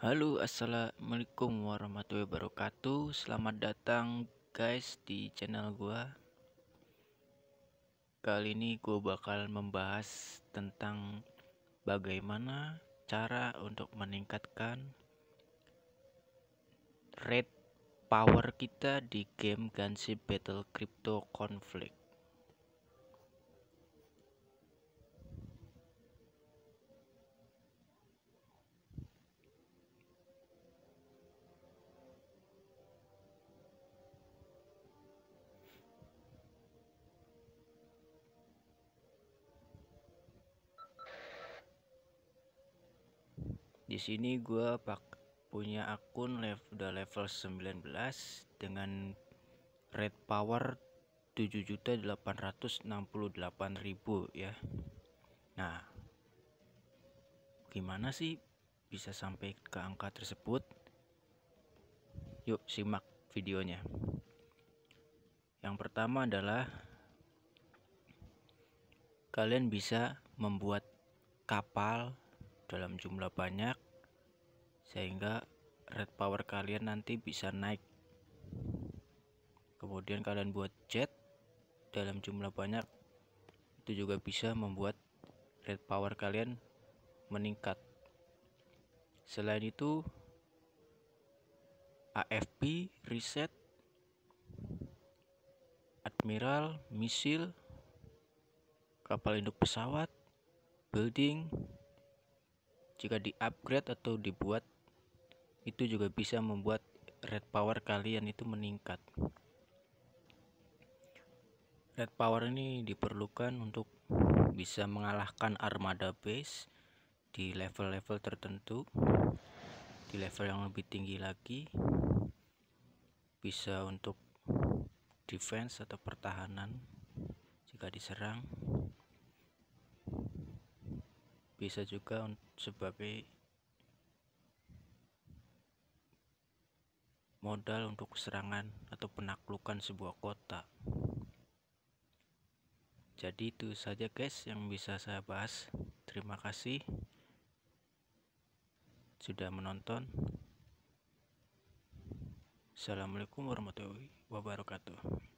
Halo assalamualaikum warahmatullahi wabarakatuh Selamat datang guys di channel gua Kali ini gua bakal membahas tentang Bagaimana cara untuk meningkatkan Rate power kita di game Gansi Battle Crypto Conflict sini gue pak punya akun level udah level 19 dengan red power 7.868.000 ya. Nah, gimana sih bisa sampai ke angka tersebut? Yuk simak videonya. Yang pertama adalah kalian bisa membuat kapal dalam jumlah banyak sehingga red power kalian nanti bisa naik kemudian kalian buat jet dalam jumlah banyak itu juga bisa membuat red power kalian meningkat selain itu AFP reset admiral misil kapal induk pesawat building jika di upgrade atau dibuat itu juga bisa membuat red power kalian itu meningkat red power ini diperlukan untuk bisa mengalahkan armada base di level-level tertentu di level yang lebih tinggi lagi bisa untuk defense atau pertahanan jika diserang bisa juga sebagai modal untuk serangan atau penaklukan sebuah kota. Jadi itu saja guys yang bisa saya bahas. Terima kasih sudah menonton. Assalamualaikum warahmatullahi wabarakatuh.